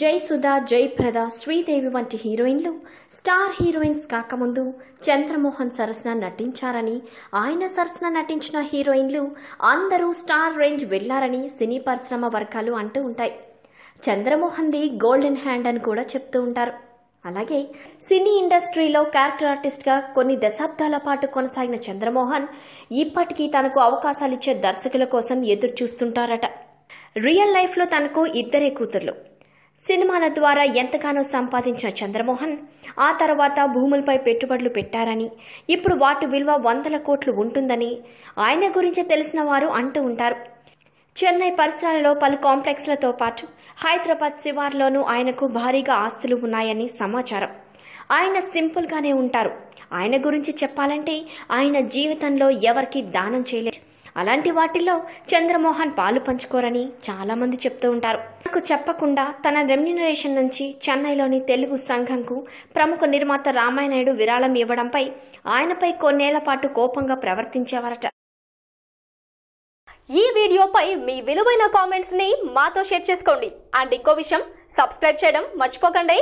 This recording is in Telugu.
జై సుధా జై ప్రద శ్రీదేవి వంటి హీరోయిన్లు స్టార్ హీరోయిన్స్ కాకముందు చంద్రమోహన్ సరసన నటించారని ఆయన సరసన నటించిన హీరోయిన్లు అందరూ స్టార్ రేంజ్ వెళ్లారని సినీ పరిశ్రమ వర్గాలు అంటూ ఉంటాయి చంద్రమోహన్ది గోల్డెన్ హ్యాండ్ అని కూడా చెప్తూ ఉంటారు అలాగే సినీ ఇండస్ట్రీలో క్యారెక్టర్ ఆర్టిస్ట్గా కొన్ని దశాబ్దాల పాటు కొనసాగిన చంద్రమోహన్ ఇప్పటికీ తనకు అవకాశాలిచ్చే దర్శకుల కోసం ఎదురు చూస్తుంటారట రియల్ లైఫ్లో తనకు ఇద్దరే కూతుర్లు సినిమాల ద్వారా ఎంతగానో సంపాదించిన చంద్రమోహన్ ఆ తర్వాత భూములపై పెట్టుబడులు పెట్టారని ఇప్పుడు వాటి విలువ వందల కోట్లు ఉంటుందని ఆయన గురించి తెలిసిన వారు అంటూ ఉంటారు చెన్నై పరిసరాలలో పలు కాంప్లెక్స్లతో పాటు హైదరాబాద్ శివార్లోనూ ఆయనకు భారీగా ఆస్తులు ఉన్నాయని సమాచారం ఆయన సింపుల్గానే ఉంటారు ఆయన గురించి చెప్పాలంటే ఆయన జీవితంలో ఎవరికి దానం చేయలేదు అలాంటి వాటిల్లో చంద్రమోహన్ పాలు పంచుకోరని చాలామంది చెప్తూ ఉంటారు నాకు చెప్పకుండా తన రెమ్యునరేషన్ నుంచి చెన్నైలోని తెలుగు సంఘంకు ప్రముఖ నిర్మాత రామానాయుడు విరాళం ఇవ్వడంపై ఆయనపై కొన్నేళ్ల పాటు కోపంగా ప్రవర్తించేవారట ఈ వీడియోపై మీ విలువైన కామెంట్స్ని మాతో షేర్ చేసుకోండి అండ్ ఇంకో విషయం సబ్స్క్రైబ్ చేయడం మర్చిపోకండి